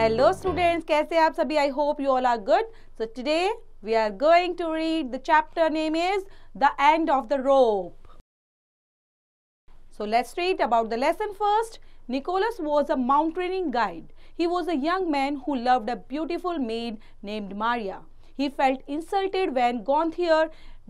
Hello students, kaise aap sabhi? I hope you all are good. So today we are going to read the chapter name is The End of the Rope. So let's read about the lesson first. Nicholas was a mountaineering guide. He was a young man who loved a beautiful maid named Maria. He felt insulted when Gonthier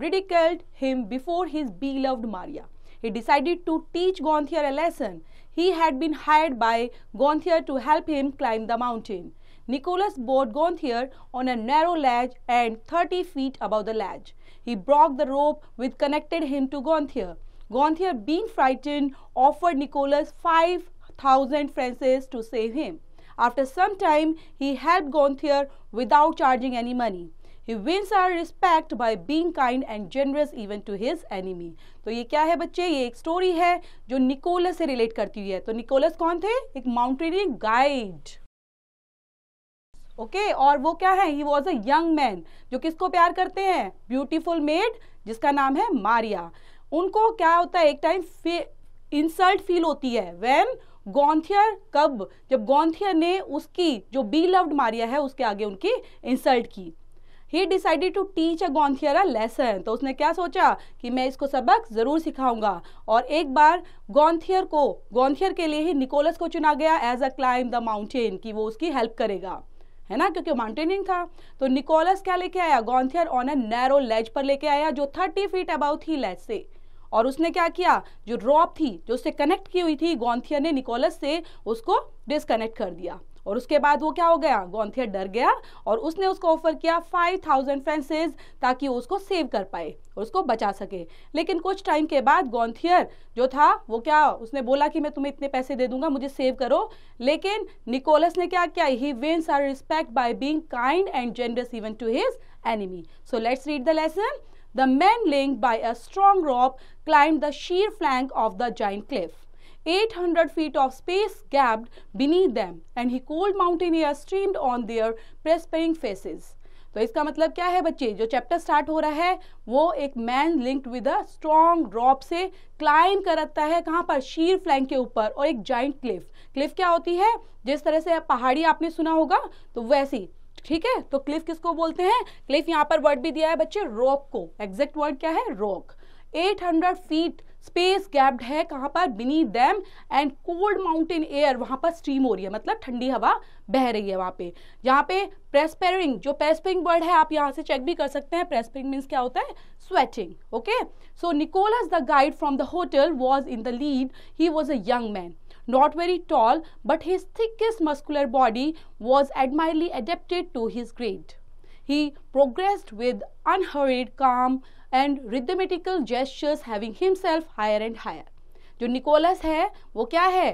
ridiculed him before his beloved Maria. He decided to teach Gonthier a lesson. He had been hired by Gonthier to help him climb the mountain. Nicholas bought Gonthier on a narrow ledge and 30 feet above the ledge. He broke the rope which connected him to Gonthier. Gonthier, being frightened, offered Nicholas 5,000 francs to save him. After some time, he helped Gonthier without charging any money. He wins our respect by being kind and generous even to his enemy तो ये क्या है बच्चे ये एक story है जो Nicholas से रिलेट करती हुई है तो निकोलस कौन थे एक माउंटेनियरिंग गाइड ओके okay, और वो क्या है he was a young man जो किसको प्यार करते हैं ब्यूटीफुल मेड जिसका नाम है मारिया उनको क्या होता है एक टाइम इंसल्ट फील होती है वेन गौंथियर कब जब गौंथियर ने उसकी जो बी लव्ड मारिया है उसके आगे उनकी इंसल्ट की he decided to teach a a lesson तो उसने क्या सोचा कि मैं इसको सबक ज़रूर सिखाऊंगा और एक बार गोंथियर को गोंथियर के लिए ही निकोलस को चुना गया as a climb the mountain कि वो उसकी हेल्प करेगा है ना क्योंकि माउंटेनिंग था तो निकोलस क्या लेके आया गोंथियर ऑन ए नैरो लेज पर लेके आया जो थर्टी फीट अबाउ थी लेज से और उसने क्या किया जो रॉप थी जो उससे कनेक्ट की हुई थी गोंथियर ने निकोलस से उसको डिसकनेक्ट कर दिया और उसके बाद वो क्या हो गया गौंथिया डर गया और उसने उसको ऑफर किया फाइव थाउजेंड फ्रेंसेज ताकि वो उसको सेव कर पाए और उसको बचा सके लेकिन कुछ टाइम के बाद गौंथियर जो था वो क्या उसने बोला कि मैं तुम्हें इतने पैसे दे दूंगा मुझे सेव करो लेकिन निकोलस ने क्या किया he wins our respect by being kind and generous even to his enemy so let's read the lesson the man link by a strong rope climbed the sheer flank of the giant cliff. 800 feet of space gaped beneath them and he cold mountain air streamed on their perspiring faces. तो इसका मतलब क्या है बच्चे जो chapter start हो रहा है वो एक man linked with a strong drop से क्लाइम करता है कहाँ पर शीर फ्लैंक के ऊपर और एक जॉइंट क्लिफ क्लिफ क्या होती है जिस तरह से पहाड़ी आपने सुना होगा तो वैसी ठीक है तो क्लिफ किसको बोलते हैं क्लिफ यहाँ पर वर्ड भी दिया है बच्चे रॉक को एग्जैक्ट वर्ड क्या है रॉक 800 फीट स्पेस गैप्ड है कहाँ पर बिनी damp and cold mountain air वहाँ पर स्ट्रीम हो रही है मतलब ठंडी हवा बह रही है वहाँ पे यहाँ पे प्रेस्पेरिंग जो प्रेस्पेरिंग वर्ड है आप यहाँ से चेक भी कर सकते हैं प्रेस्पेरिंग मीन्स क्या होता है sweating okay so Nicholas the guide from the hotel was in the lead he was a young man not very tall but his thickest muscular body was admirably adapted to his great He progressed with unhurried, calm, and rhythmical gestures, having himself higher and higher. जो Nicholas है वो क्या है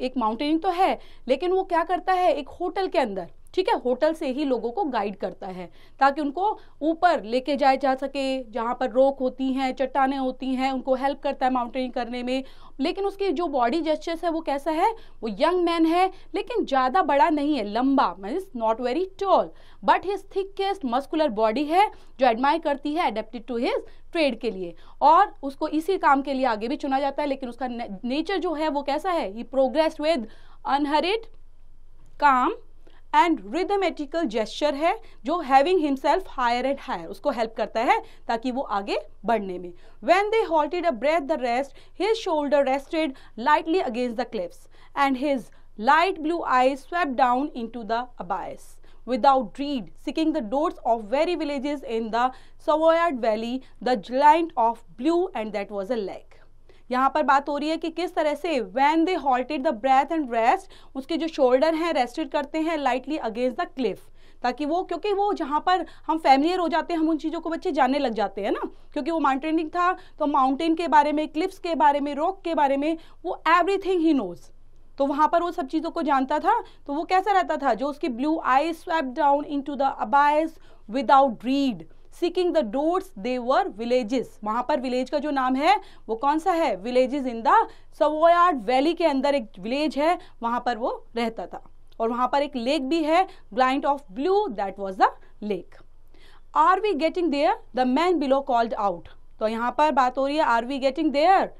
एक mountaineering तो है लेकिन वो क्या करता है एक होटल के अंदर ठीक है होटल से ही लोगों को गाइड करता है ताकि उनको ऊपर लेके जाए जा सके जहाँ पर रोक होती हैं चट्टाने होती हैं उनको हेल्प करता है माउंटेनिंग करने में लेकिन उसके जो बॉडी जेस्चर्स है वो कैसा है वो यंग मैन है लेकिन ज़्यादा बड़ा नहीं है लंबा means not very tall but his thickest muscular body है जो एडमायर करती है एडेप्टेड टू हिज ट्रेड के लिए और उसको इसी काम के लिए आगे भी चुना जाता है लेकिन उसका नेचर जो है वो कैसा है he progress with unhurried calm and rhythmical gesture है जो heaving himself higher and higher उसको हेल्प करता है ताकि वो आगे बढ़ने में when they halted a breath the rest his shoulder rested lightly against the cliffs and his light blue eye swept down into the abyss without read seeking the doors of very villages in the Savoyard valley the giant of blue and that was a leg. यहाँ पर बात हो रही है कि किस तरह से when they halted the breath and rest उसके जो शोल्डर हैं रेस्टेड करते हैं लाइटली अगेंस्ट द क्लिफ ताकि वो क्योंकि वो जहाँ पर हम फैमिलियर हो जाते हैं हम उन चीज़ों को बच्चे जानने लग जाते हैं ना क्योंकि वो माउंटेनिंग था तो माउंटेन के बारे में क्लिप्स के बारे में रॉक के बारे में वो एवरीथिंग ही नोज़ तो वहाँ पर वो सब चीज़ों को जानता था तो वो कैसा रहता था जो उसकी blue eye swept down into the abyss without read seeking the doors they were villages वहां पर विलेज का जो नाम है वो कौन सा है villages in the Savoyard valley के अंदर एक विलेज है वहां पर वो रहता था और वहां पर एक लेक भी है glint of blue that was the lake are we getting there the man below called out तो यहाँ पर बात हो रही है are we getting there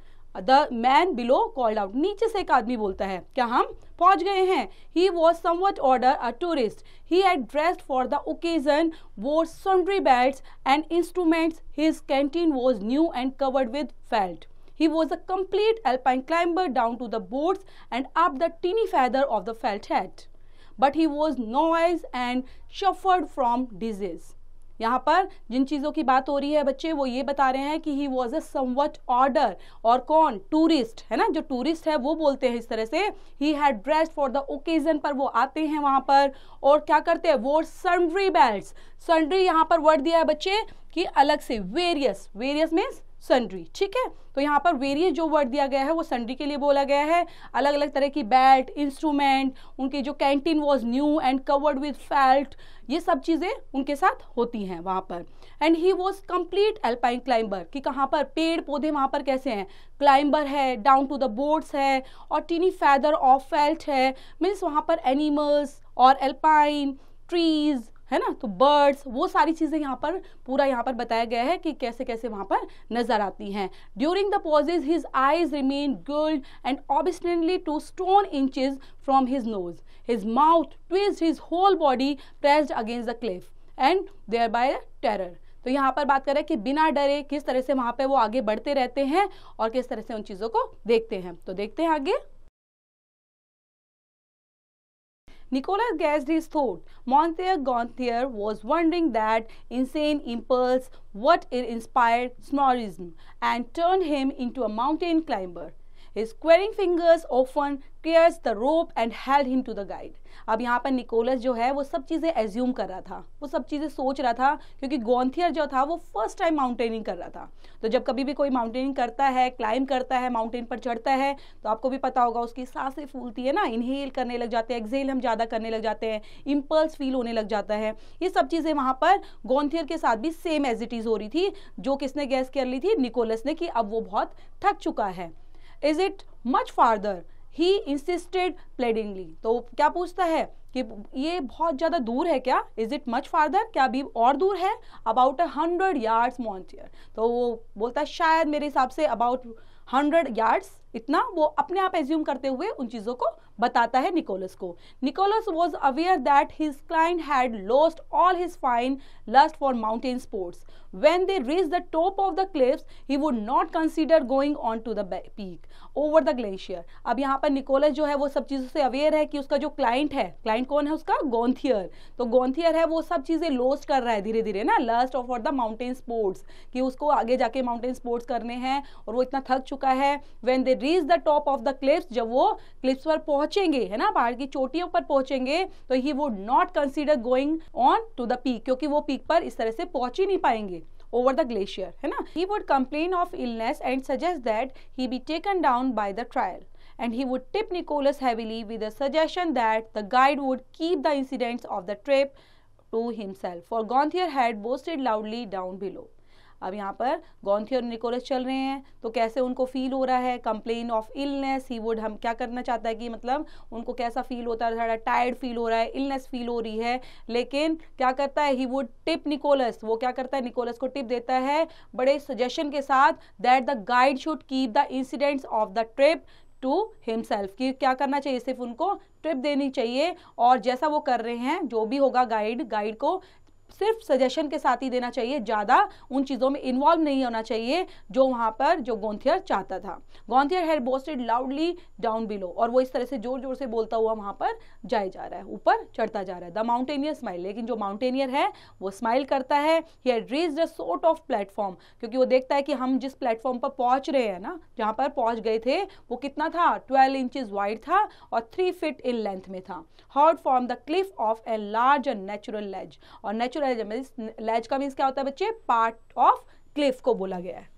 the man below called out नीचे से एक आदमी बोलता है क्या हम पहुंच गए हैं he was somewhat older a tourist he had dressed for the occasion wore sundry bats and instruments his canteen was new and covered with felt He was a complete alpine climber down to the boards and up the teeny feather of the felt hat. But he was noise and suffered from disease. यहाँ पर जिन चीज़ों की बात हो रही है बच्चे वो ये बता रहे हैं कि he was a somewhat older और कौन टूरिस्ट है ना जो टूरिस्ट है वो बोलते हैं इस तरह से he had dress for the occasion पर वो आते हैं वहाँ पर और क्या करते हैं वो सन्ड्री बेल्ट सन्ड्री यहाँ पर वर्ड दिया है बच्चे कि अलग से वेरियस वेरियस मीन्स सन्ड्री ठीक है तो यहाँ पर वेरियस जो वर्ड दिया गया है वो सन्ड्री के लिए बोला गया है अलग अलग तरह की बैट इंस्ट्रूमेंट उनकी जो canteen was new and covered with felt ये सब चीज़ें उनके साथ होती हैं वहाँ पर and he was complete alpine climber कि कहाँ पर पेड़ पौधे वहाँ पर कैसे हैं क्लाइंबर है डाउन टू द बोर्ड्स है और टीनी फैदर ऑफ फेल्ट है मीन्स वहाँ पर एनिमल्स और एल्पाइन ट्रीज़ है ना तो बर्ड्स वो सारी चीज़ें यहाँ पर पूरा यहाँ पर बताया गया है कि कैसे कैसे वहां पर नजर आती हैं during the pauses his eyes remain glued and obstinately to stone inches from his nose his mouth twitched his whole body pressed against the cliff and there by terror तो यहाँ पर बात करें कि बिना डरे किस तरह से वहां पे वो आगे बढ़ते रहते हैं और किस तरह से उन चीज़ों को देखते हैं तो देखते हैं आगे Nicolas Gasly's thought. Montaigne Gonthier was wondering that insane impulse, what it inspired Snorism, and turned him into a mountain climber. His squaring fingers often tears the rope and held him to the guide. अब यहाँ पर Nicholas जो है वो सब चीज़ें assume कर रहा था वो सब चीज़ें सोच रहा था क्योंकि गोंथियर जो था वो फर्स्ट टाइम माउंटेनिंग कर रहा था तो जब कभी भी कोई माउंटेनिंग करता है क्लाइंब करता है माउंटेन पर चढ़ता है तो आपको भी पता होगा उसकी सांसें फूलती है ना इनहेल करने लग जाते हैं एक्सेल हम ज़्यादा करने लग जाते हैं इम्पल्स फील होने लग जाता है ये सब चीज़ें वहाँ पर गोंथियर के साथ भी सेम एज इट इज़ हो रही थी जो किसने गैस कर ली थी निकोलस ने कि अब वो बहुत थक चुका है is it much farther he insisted pleadingly तो क्या पूछता है कि ये बहुत ज़्यादा दूर है क्या इज़ इट मच फार्दर क्या अभी और दूर है about a hundred yards monsieur तो वो बोलता है शायद मेरे हिसाब से अबाउट हंड्रेड यार्ड्स इतना वो अपने आप एज्यूम करते हुए उन चीज़ों को बताता है निकोलस को Nicholas was aware that his client had lost all his fine lust for mountain sports when they reach the top of the cliffs he would not consider going on to the peak over the glacier अब यहाँ पर Nicholas जो है वो सब चीज़ों से aware है कि उसका जो क्लाइंट है क्लाइंट कौन है उसका गोंथियर तो गोंथियर है वो सब चीज़ें लॉस्ट कर रहा है धीरे धीरे ना lust of the mountain sports कि उसको आगे जाके माउंटेन स्पोर्ट्स करने हैं और वो इतना थक चुका है when they reach the top of the cliffs जब वो क्लिप्स पर पहुंचेंगे है ना पहाड़ की चोटियों पर पहुंचेंगे तो he would not consider going on to the peak क्योंकि वो पीक पर इस तरह से पहुंच ही नहीं पाएंगे over the glacier hai na he would complain of illness and suggest that he be taken down by the trial and he would tip nicolas heavily with a suggestion that the guide would keep the incidents of the trip to himself for gonthier had boasted loudly down below अब यहाँ पर गौंथी और Nicholas चल रहे हैं तो कैसे उनको फील हो रहा है complain of illness he would हम क्या करना चाहता है कि मतलब उनको कैसा फील होता है थोड़ा टायर्ड फील हो रहा है इलनेस फील हो रही है लेकिन क्या करता है ही वुड टिप निकोलस वो क्या करता है निकोलस को टिप देता है बड़े सजेशन के साथ that the guide should keep the incidents of the trip to himself कि क्या करना चाहिए सिर्फ उनको ट्रिप देनी चाहिए और जैसा वो कर रहे हैं जो भी होगा गाइड गाइड को सिर्फ सजेशन के साथ ही देना चाहिए ज़्यादा उन चीज़ों में इन्वॉल्व नहीं होना चाहिए जो वहाँ पर जो गोंथियर चाहता था Gonthier had boasted loudly down below और वो इस तरह से जोर जोर से बोलता हुआ वहाँ पर जाए जा रहा है ऊपर चढ़ता जा रहा है द माउंटेनियर स्माइल लेकिन जो माउंटेनियर है वो स्माइल करता है he had reached sort of platform क्योंकि वो देखता है कि हम जिस प्लेटफॉर्म पर पहुँच रहे हैं ना जहाँ पर पहुँच गए थे वो कितना था ट्वेल्व इंचज वाइड था और थ्री फिट इन लेंथ में था hot from the cliff of a large and natural ledge और नेचुरल लैज का मीन्स क्या होता है बच्चे पार्ट ऑफ क्लिफ को बोला गया है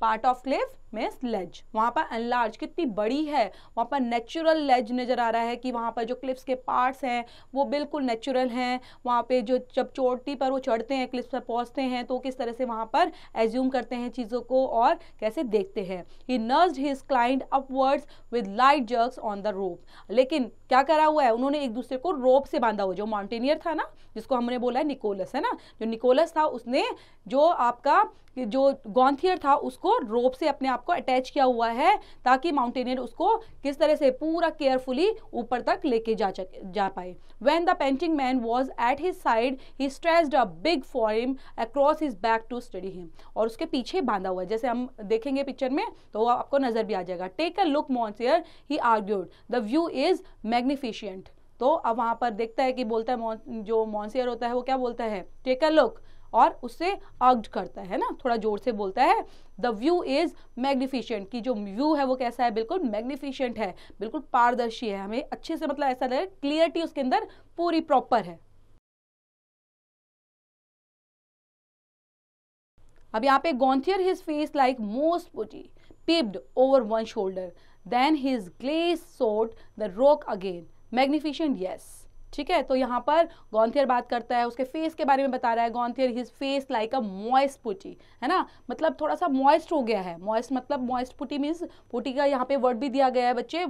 part of cliff means ledge वहां पर अनलार्ज कितनी बड़ी है वहां पर नेचुरल लेज नज़र आ रहा है कि वहां पर जो क्लिप्स के पार्ट्स हैं वो बिल्कुल नेचुरल हैं वहाँ पे जो जब चोटी पर वो चढ़ते हैं क्लिप्स पर पहुंचते हैं तो किस तरह से वहां पर एज्यूम करते हैं चीज़ों को और कैसे देखते हैं he nursed his client upwards with light jerks on the rope लेकिन क्या करा हुआ है उन्होंने एक दूसरे को रोप से बांधा हुआ जो माउंटेनियर था ना जिसको हमने बोला है निकोलस है ना जो निकोलस था उसने जो आपका जो गौंथियर था उसको रोप से अपने आप को अटैच किया हुआ है ताकि माउंटेनियर उसको किस तरह से पूरा केयरफुली ऊपर तक लेके जा जा पाए when the panting man was at his side he stretched a big form across his back to steady him और उसके पीछे बांधा हुआ जैसे हम देखेंगे पिक्चर में तो आपको नजर भी आ जाएगा take a look monsieur he argued the view is magnificent तो अब वहां पर देखता है कि बोलता है जो मॉन्सियर होता है वो क्या बोलता है टेक अ लुक और उससे अग्ड करता है ना थोड़ा जोर से बोलता है द व्यू इज मैग्निफिशेंट कि जो व्यू है वो कैसा है बिल्कुल मैग्निफिशेंट है बिल्कुल पारदर्शी है हमें अच्छे से मतलब ऐसा लगे क्लियरिटी उसके अंदर पूरी प्रॉपर है अब यहाँ पे Gonthier his face like moist putty peeped over one shoulder then his glance sought the rock again magnificent yes ठीक है तो यहाँ पर गौंथियर बात करता है उसके फेस के बारे में बता रहा है Gonthier his face like a moist putty है ना मतलब थोड़ा सा मॉइस्ट हो गया है मॉइस्ट मतलब मॉइस्ट पुटी मीन्स पुटी का यहाँ पे वर्ड भी दिया गया है बच्चे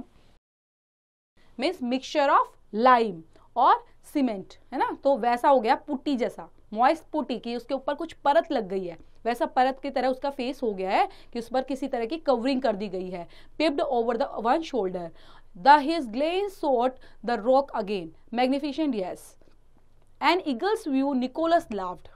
मीन्स मिक्सचर ऑफ लाइम और सीमेंट है ना तो वैसा हो गया पुट्टी जैसा मॉइस्ट पुटी की उसके ऊपर कुछ परत लग गई है वैसा परत की तरह उसका फेस हो गया है कि उस पर किसी तरह की कवरिंग कर दी गई है peeped over the one shoulder The his glance sought the rock again. Magnificent, yes. And eagle's view, Nicholas laughed.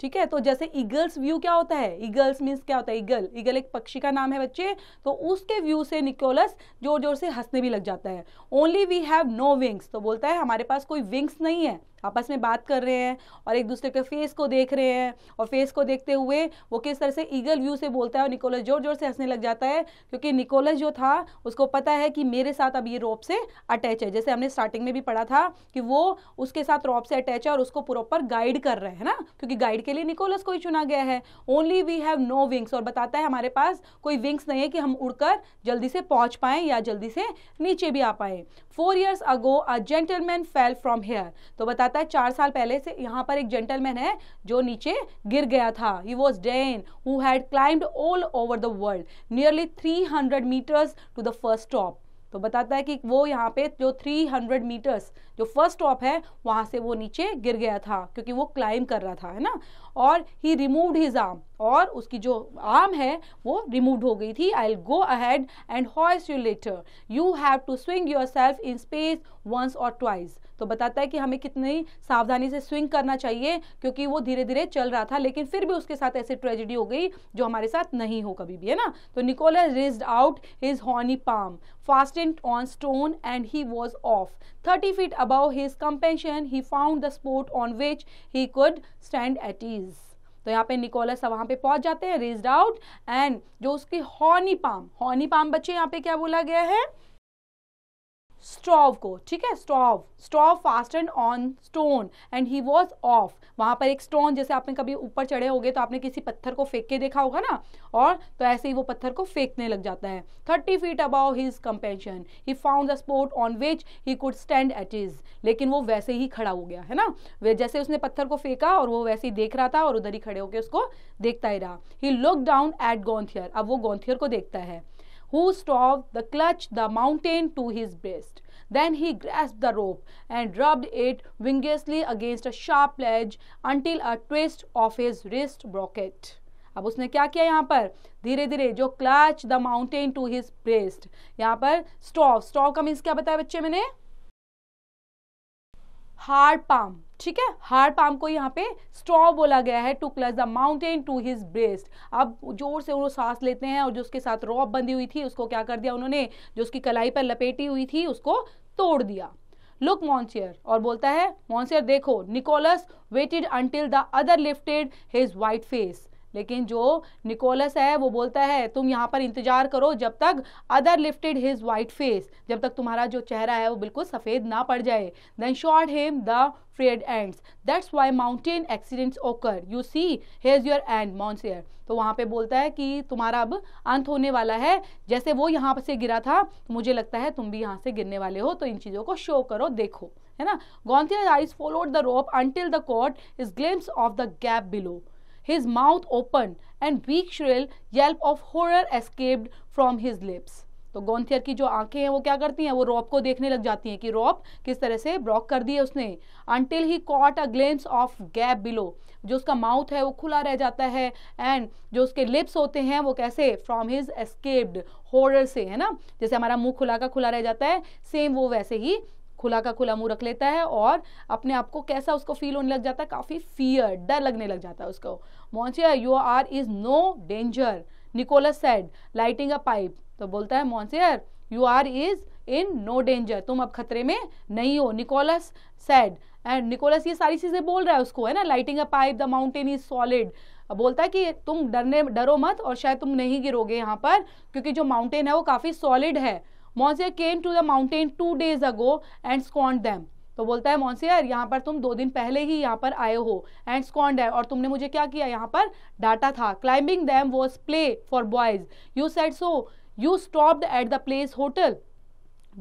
ठीक है तो जैसे ईगल्स व्यू क्या होता है ईगल्स मीन्स क्या होता है ईगल ईगल एक पक्षी का नाम है बच्चे तो उसके व्यू से निकोलस जोर जोर से हंसने भी लग जाता है only we have no wings तो बोलता है हमारे पास कोई विंग्स नहीं है आपस में बात कर रहे हैं और एक दूसरे के फेस को देख रहे हैं और फेस को देखते हुए वो किस तरह से ईगल व्यू से बोलता है और निकोलस जोर जोर से हंसने लग जाता है क्योंकि निकोलस जो था उसको पता है कि मेरे साथ अब ये रोप से अटैच है जैसे हमने स्टार्टिंग में भी पढ़ा था कि वो उसके साथ रोप से अटैच है और उसको प्रॉपर गाइड कर रहे हैं ना क्योंकि गाइड के लिए निकोलस को ही चुना गया है only we have no wings और बताता है हमारे पास कोई विंग्स नहीं है कि हम उड़कर जल्दी से पहुंच पाए या जल्दी से नीचे भी आ पाए four years ago a gentleman fell from here तो बता बताता है चार साल पहले से यहाँ पर एक जेंटलमैन है जो नीचे गिर गया था he was Dane who had climbed all over the world nearly three hundred metres to the first stop तो बताता है कि वो यहाँ पे जो 300 मीटर्स जो फर्स्ट स्टॉप है वहाँ से वो नीचे गिर गया था क्योंकि वो क्लाइम कर रहा था है ना और ही रिमूव्ड हिज आर्म और उसकी जो आर्म है वो रिमूव हो गई थी I go ahead and hoist you later you have to swing yourself in space once और ट्वाइस तो बताता है कि हमें कितनी सावधानी से स्विंग करना चाहिए क्योंकि वो धीरे धीरे चल रहा था लेकिन फिर भी उसके साथ ऐसी ट्रेजिडी हो गई जो हमारे साथ नहीं हो कभी भी है ना तो Nicola raised out his horny palm fastened on stone and he was of thirty feet above his companion he found the spot on which he could stand at ease तो यहाँ पे निकोलस वहाँ पे पहुँच जाते हैं रेज्ड आउट एंड जो उसकी हॉनी पाम हॉनी पाम बच्चे यहाँ पे क्या बोला गया है स्टोव को ठीक है stove stove fasten on stone and he was of वहां पर एक स्टोन जैसे आपने कभी ऊपर चढ़े होगे तो आपने किसी पत्थर को फेंक के देखा होगा ना और तो ऐसे ही वो पत्थर को फेंकने लग जाता है thirty feet above his companion he found the spot on which he could stand at ease लेकिन वो वैसे ही खड़ा हो गया है ना वे जैसे उसने पत्थर को फेंका और वो वैसे ही देख रहा था और उधर ही खड़े होकर उसको देखता ही रहा he look down at Gonthier अब वो गोंथियर को देखता है who strove the clutch the mountain to his breast. Then he grasped the rope and rubbed it vigorously against a sharp ledge until a twist of his wrist broke it. अब उसने क्या किया यहाँ पर धीरे धीरे जो clutch the mountain to his breast यहाँ पर स्टॉव स्टॉव का मीन्स क्या बताया बच्चे मैंने हार्ड पाम ठीक है हार्ड पाम को यहाँ पे स्ट्रॉ बोला गया है to clutch the mountain to his breast अब जोर से वो सांस लेते हैं और जो उसके साथ रॉब बंधी हुई थी उसको क्या कर दिया उन्होंने जो उसकी कलाई पर लपेटी हुई थी उसको तोड़ दिया लुक मॉन्सियर और बोलता है मॉन्सियर देखो Nicholas waited until the other lifted his white face लेकिन जो निकोलस है वो बोलता है तुम यहाँ पर इंतजार करो जब तक other lifted his white face जब तक तुम्हारा जो चेहरा है वो बिल्कुल सफ़ेद ना पड़ जाए then short hem the frayed ends that's why mountain accidents occur you see hedge your end monsieur तो वहाँ पे बोलता है कि तुम्हारा अब अंत होने वाला है जैसे वो यहाँ से गिरा था तो मुझे लगता है तुम भी यहाँ से गिरने वाले हो तो इन चीज़ों को शो करो देखो है ना Gonthier eyes followed the rope until the caught his glimpse of the gap below his mouth opened, and weak shrill yelp of horror escaped from his lips. तो गोंथियर की जो आंखें हैं वो क्या करती हैं वो रॉप को देखने लग जाती हैं कि रॉप किस तरह से ब्रॉक कर दिए उसने until he caught a glimpse of gap below जो उसका माउथ है वो खुला रह जाता है एंड जो उसके लिप्स होते हैं वो कैसे फ्रॉम हिज एस्केप्ड हॉरर से है ना जैसे हमारा मुंह खुला का खुला रह जाता है सेम वो वैसे ही खुला का खुला मुंह रख लेता है और अपने आप को कैसा उसको फील होने लग जाता है काफ़ी फियर डर लगने लग जाता है उसको monsieur you are is no danger Nicholas said lighting a pipe तो बोलता है monsieur you are is in no danger तुम अब खतरे में नहीं हो निकोलस सेड एंड निकोलस ये सारी चीज़ें बोल रहा है उसको है ना lighting a pipe the mountain is solid बोलता है कि तुम डरने डरो मत और शायद तुम नहीं गिरोगे यहाँ पर क्योंकि जो माउंटेन है वो काफ़ी सॉलिड है monsieur came to the mountain two days ago and scorned them तो बोलता है मोन्सियर यहाँ पर तुम दो दिन पहले ही यहाँ पर आए हो एंड स्कॉन्ड है और तुमने मुझे क्या किया यहाँ पर डाटा था climbing them was play for boys you said so you stopped at the place hotel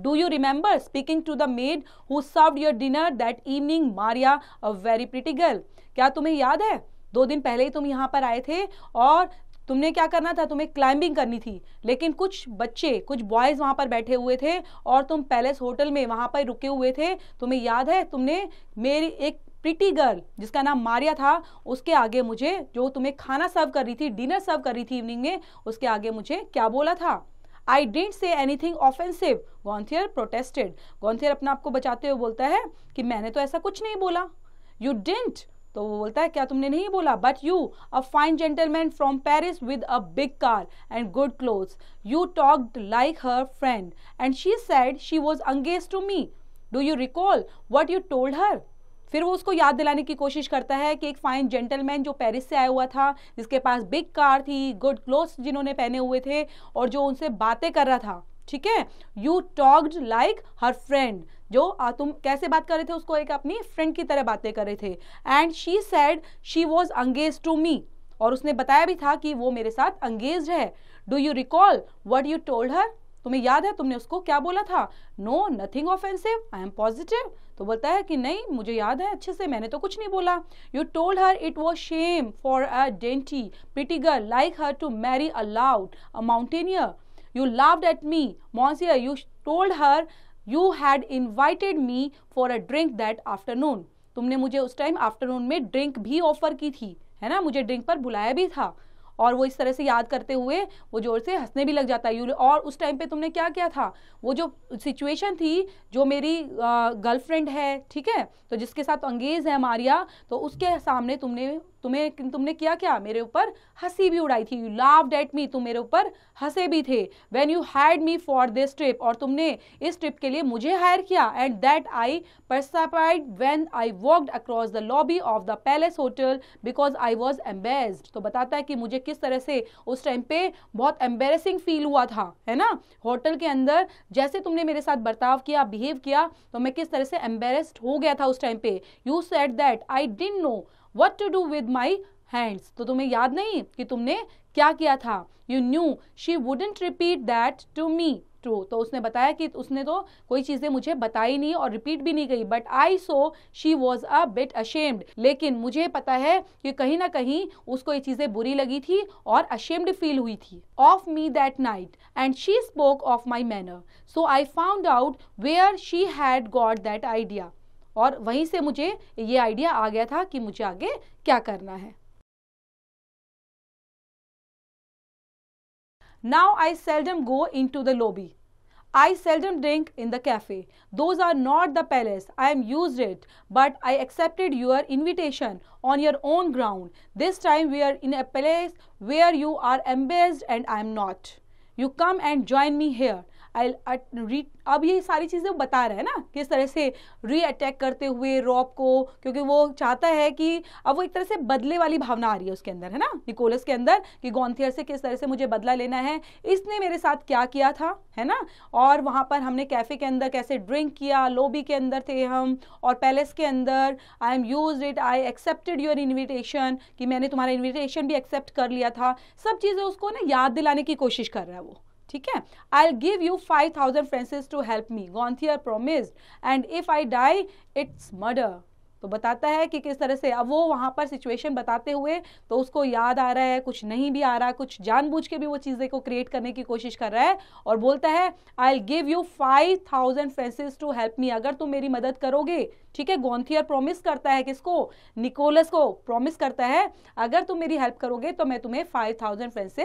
Do you remember speaking to the maid who served your dinner that evening, Maria, a very pretty girl? क्या तुम्हें याद है दो दिन पहले ही तुम यहाँ पर आए थे और तुमने क्या करना था तुम्हें क्लाइंबिंग करनी थी लेकिन कुछ बच्चे कुछ बॉयज़ वहाँ पर बैठे हुए थे और तुम पैलेस होटल में वहां पर रुके हुए थे तुम्हें याद है तुमने मेरी एक प्रिटी गर्ल जिसका नाम मारिया था उसके आगे मुझे जो तुम्हें खाना सर्व कर रही थी डिनर सर्व कर रही थी इवनिंग में उसके आगे मुझे क्या बोला था I didn't say anything offensive Gonthier protested Gonthier अपना आपको बचाते हुए बोलता है कि मैंने तो ऐसा कुछ नहीं बोला यू डेंट तो वो बोलता है क्या तुमने नहीं बोला but you a fine gentleman from Paris with a big car and good cloth you talked like her friend and she said she was engaged to me do you recall what you told her फिर वो उसको याद दिलाने की कोशिश करता है कि एक फाइन जेंटलमैन जो पेरिस से आया हुआ था जिसके पास बिग कार थी गुड क्लोथ जिन्होंने पहने हुए थे और जो उनसे बातें कर रहा था ठीक है you talked like her friend जो आ, तुम कैसे बात कर रहे थे उसको एक अपनी फ्रेंड की तरह बातें कर रहे थे and she said she was engaged to me और उसने बताया भी था कि वो मेरे साथ अंगेज है do you recall what you told her तुम्हें याद है तुमने उसको क्या बोला था no nothing offensive I am positive तो बोलता है कि नहीं मुझे याद है अच्छे से मैंने तो कुछ नहीं बोला you told her it was shame for a dainty pretty girl like her to marry a lout a mountaineer you laughed at me monsieur you told her you had invited me for a drink that afternoon तुमने मुझे उस time afternoon में drink भी offer की थी है ना मुझे ड्रिंक पर बुलाया भी था और वो इस तरह से याद करते हुए वो जोर से हंसने भी लग जाता है और उस टाइम पे तुमने क्या किया था वो जो सिचुएशन थी जो मेरी गर्लफ्रेंड है ठीक है तो जिसके साथ अंगेज है मारिया तो उसके सामने तुमने तुम्हें तुमने किया क्या मेरे ऊपर हंसी भी उड़ाई थी यू लाव डेट मी तुम मेरे ऊपर हंसे भी थे when you hire me for this trip और तुमने इस ट्रिप के लिए मुझे हायर किया and that I perspired when I walked across the lobby of the palace hotel because I was embarrassed तो बताता है कि मुझे किस तरह से उस टाइम पे बहुत एम्बेसिंग फील हुआ था है ना होटल के अंदर जैसे तुमने मेरे साथ बर्ताव किया बिहेव किया तो मैं किस तरह से एम्बेस्ड हो गया था उस टाइम पे you said that I didn't know what to do with my hands तो तुम्हें याद नहीं कि तुमने क्या किया था you knew she wouldn't repeat that to me true तो उसने बताया कि उसने तो कोई चीज़ें मुझे बताई नहीं और रिपीट भी नहीं कही but I saw she was a bit ashamed लेकिन मुझे पता है कि कहीं ना कहीं उसको ये चीज़ें बुरी लगी थी और अशेम्ड फील हुई थी of me that night and she spoke of my manner so I found out where she had got that idea और वहीं से मुझे ये आइडिया आ गया था कि मुझे आगे क्या करना है Now I seldom go into the lobby. I seldom drink in the cafe. Those are not the palace. I am used it, but I accepted your invitation on your own ground. This time we are in a place where you are embarrassed and I am not. You come and join me here. आई री अब ये सारी चीज़ें बता रहे हैं ना किस तरह से री अटैक करते हुए रॉब को क्योंकि वो चाहता है कि अब वो एक तरह से बदले वाली भावना आ रही है उसके अंदर है ना निकोलस के अंदर कि गौंथियर से किस तरह से मुझे बदला लेना है इसने मेरे साथ क्या किया था है ना और वहाँ पर हमने कैफ़े के अंदर कैसे ड्रिंक किया लोबी के अंदर थे हम और पैलेस के अंदर I am use it I accepted your invitation कि मैंने तुम्हारा इन्विटेशन भी एक्सेप्ट कर लिया था सब चीज़ें उसको ना याद दिलाने की कोशिश कर रहा है वो ठीक है I give you five thousand francs to help me Gonthier promised and if I die it's murder तो बताता है कि किस तरह से अब वो वहां पर सिचुएशन बताते हुए तो उसको याद आ रहा है कुछ नहीं भी आ रहा कुछ जानबूझ के भी वो चीज़ें को क्रिएट करने की कोशिश कर रहा है और बोलता है I give you five thousand francs to help me अगर तुम मेरी मदद करोगे ठीक है गोंथियर प्रॉमिस करता है किसको निकोलस को प्रॉमिस करता है अगर तुम मेरी हेल्प करोगे तो मैं तुम्हें फाइव थाउजेंड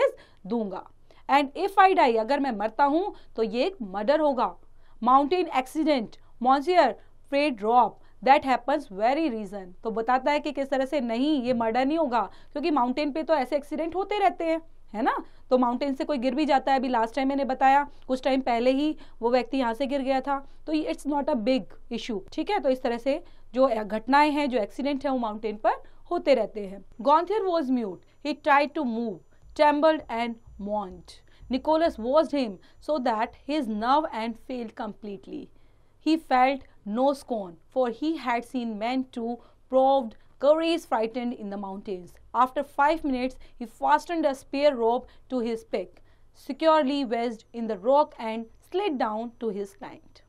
दूंगा एंड इफ आई डाई अगर मैं मरता हूँ तो ये एक मर्डर होगा mountain accident monsieur pray drop that happens very reason तो बताता है कि किस तरह से नहीं ये मर्डर नहीं होगा क्योंकि माउंटेन पे तो ऐसे एक्सीडेंट होते रहते हैं है ना तो माउंटेन से कोई गिर भी जाता है अभी लास्ट टाइम मैंने बताया कुछ टाइम पहले ही वो व्यक्ति यहाँ से गिर गया था तो it's not a big issue ठीक है तो इस तरह से जो घटनाएं हैं जो एक्सीडेंट है वो माउंटेन पर होते रहते हैं Gonthier was mute he try to move trembled and want. Nicholas watched him so that his nerve and failed completely. He felt no scorn, for he had seen men too proved courage frightened in the mountains. After five minutes, he fastened a spear rope to his pick, securely wedged in the rock, and slid down to his client.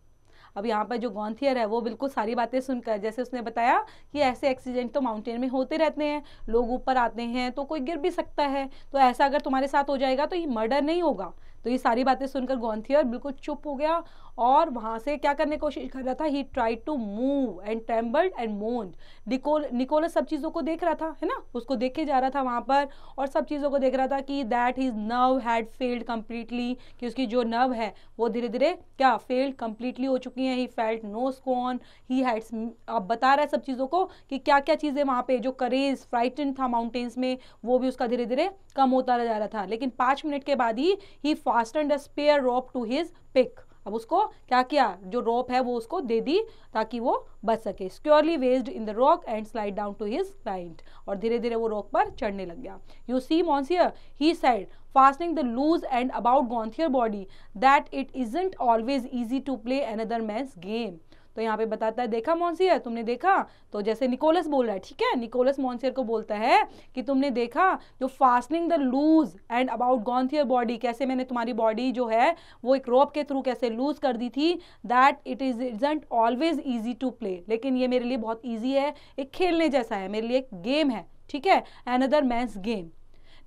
अब यहाँ पर जो गौंथियर है वो बिल्कुल सारी बातें सुनकर जैसे उसने बताया कि ऐसे एक्सीडेंट तो माउंटेन में होते रहते हैं लोग ऊपर आते हैं तो कोई गिर भी सकता है तो ऐसा अगर तुम्हारे साथ हो जाएगा तो ये मर्डर नहीं होगा तो ये सारी बातें सुनकर और बिल्कुल चुप हो गया और वहाँ से क्या करने की कोशिश कर रहा था he try to move and trembled and moaned Nicole Nicholas सब चीज़ों को देख रहा था है ना उसको देखे जा रहा था वहाँ पर और सब चीज़ों को देख रहा था कि that his nerve had failed completely कि उसकी जो नर्व है वो धीरे धीरे क्या फेल्ड कम्प्लीटली हो चुकी हैं he felt no scorn he had अब बता रहा है सब चीज़ों को कि क्या क्या चीज़ें वहाँ पे जो करेज फ्राइटन था माउंटेन्स में वो भी उसका धीरे धीरे कम होता जा रहा था लेकिन पाँच मिनट के बाद he he fastened spare rope to his pick अब उसको क्या किया जो रोप है वो उसको दे दी ताकि वो बच सके securely wedged in the rock and slide down to his client और धीरे धीरे वो रॉक पर चढ़ने लग गया you see monsieur he said fastening the loose end about Gonthier body that it isn't always easy to play another man's game तो यहाँ पे बताता है देखा मॉन्सियर तुमने देखा तो जैसे निकोलस बोल रहा है ठीक है निकोलस मॉन्सियर को बोलता है कि तुमने देखा जो fastening the loose end about Gonthier body कैसे मैंने तुम्हारी बॉडी जो है वो एक रोप के थ्रू कैसे लूज कर दी थी that it is isn't always easy to play लेकिन ये मेरे लिए बहुत ईजी है एक खेलने जैसा है मेरे लिए एक गेम है ठीक है another man's game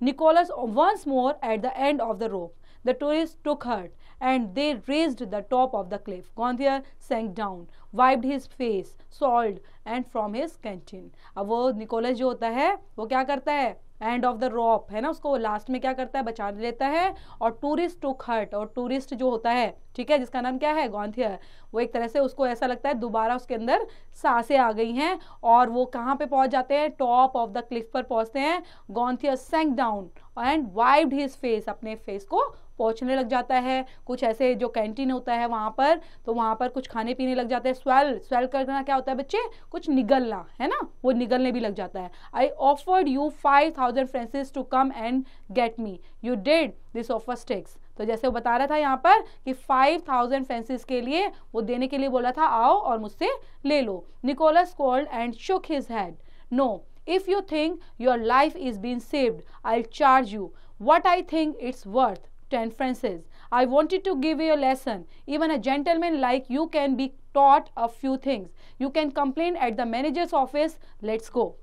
Nicholas once more at the end of the rope the tourist to hurt and they raised the top of the cliff. Gondhia sank down, wiped his face, salt and from his canteen. अब वो Nicholas जो होता है वो क्या करता है and of the रॉप है ना उसको लास्ट में क्या करता है बचा लेता है और टूरिस्ट टू खर्ट और टूरिस्ट जो होता है ठीक है जिसका नाम क्या है गौंथिया वो एक तरह से उसको ऐसा लगता है दोबारा उसके अंदर सांसें आ गई हैं और वो कहाँ पे पहुँच जाते हैं टॉप ऑफ द क्लिफ पर पहुँचते हैं Gonthier sank down and wiped his face अपने फेस को पहुँचने लग जाता है कुछ ऐसे जो कैंटीन होता है वहाँ पर तो वहाँ पर कुछ खाने पीने लग जाते हैं स्वेल स्वेल करना क्या होता है बच्चे कुछ निगलना है ना वो निगलने भी लग जाता है I offered you five thousand francs to come and get me you did this offer stakes तो जैसे वो बता रहा था यहाँ पर कि फाइव थाउजेंड फ्रेंसिस के लिए वो देने के लिए बोला था आओ और मुझसे ले लो Nicholas called and shook his head no if you think your life is been saved I charge you what I think it's worth ten francs I wanted to give you lesson even a gentleman like you can be taught a few things you can complain at the manager's office let's go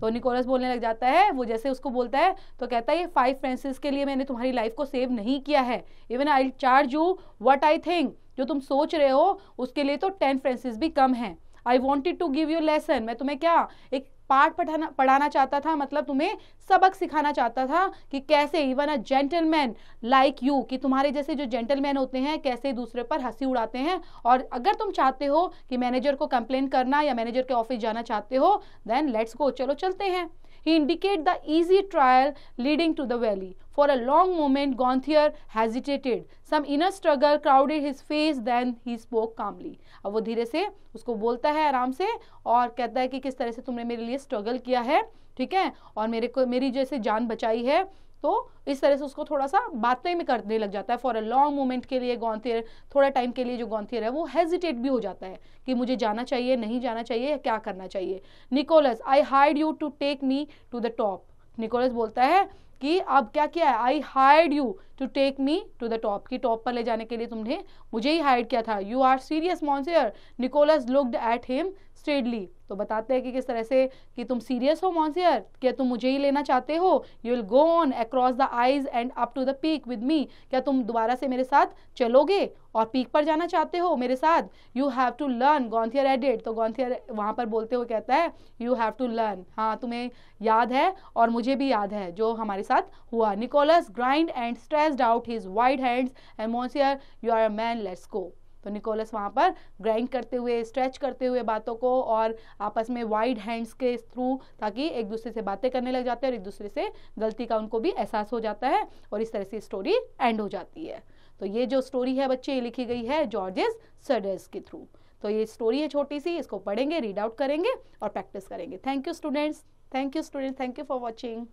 तो Nicholas बोलने लग जाता है वो जैसे उसको बोलता है तो कहता है ये फाइव फ्रेंसेस के लिए मैंने तुम्हारी लाइफ को सेव नहीं किया है even I charge you what I think जो तुम सोच रहे हो उसके लिए तो टेन फ्रेंसेस भी कम है I wanted to give you lesson मैं तुम्हें क्या एक पाठ पढ़ाना पढ़ाना चाहता था मतलब तुम्हें सबक सिखाना चाहता था कि कैसे even a gentleman like you कि तुम्हारे जैसे जो जेंटलमैन होते हैं कैसे दूसरे पर हंसी उड़ाते हैं और अगर तुम चाहते हो कि मैनेजर को कंप्लेन करना या मैनेजर के ऑफिस जाना चाहते हो देन लेट्स गो चलो चलते हैं He indicate the easy trail leading to the valley. For a long moment, Gonthier hesitated. Some inner struggle crowded his face, then he spoke calmly. ab wo dheere se usko bolta hai aaram se aur kehta hai ki kis tarah se tumne mere liye struggle kiya hai theek hai aur mere ko meri jaise jaan bachayi hai तो इस तरह से उसको थोड़ा सा बातें में करने लग जाता है फॉर अ लॉन्ग मोमेंट के लिए गौंथियर थोड़ा टाइम के लिए जो गौंथियर है वो हेजिटेट भी हो जाता है कि मुझे जाना चाहिए नहीं जाना चाहिए क्या करना चाहिए Nicholas I hired you to take me to the top Nicholas बोलता है कि अब क्या किया है I hired you to take me to the top की टॉप पर ले जाने के लिए तुमने मुझे ही हाइड किया था you are serious monsieur Nicholas looked at him steadily तो बताते हैं कि किस तरह से कि तुम सीरियस हो मॉन्सियर क्या तुम मुझे ही लेना चाहते हो you will go on across the ice and up to the peak with me क्या तुम दोबारा से मेरे साथ चलोगे और पीक पर जाना चाहते हो मेरे साथ you have to learn Gonthier added तो गॉन्थियर वहाँ पर बोलते हुए कहता है यू हैव टू लर्न हाँ तुम्हें याद है और मुझे भी याद है जो हमारे साथ हुआ Nicholas grinned and stretched out his wide hands and monsieur you are a man let's go तो निकोलस वहाँ पर ग्राइंड करते हुए स्ट्रेच करते हुए बातों को और आपस में वाइड हैंड्स के थ्रू ताकि एक दूसरे से बातें करने लग जाते हैं और एक दूसरे से गलती का उनको भी एहसास हो जाता है और इस तरह से स्टोरी एंड हो जाती है तो ये जो स्टोरी है बच्चे ये लिखी गई है जॉर्जेस सडर्स के थ्रू तो ये स्टोरी है छोटी सी इसको पढ़ेंगे रीड आउट करेंगे और प्रैक्टिस करेंगे thank you students thank you students thank you for watching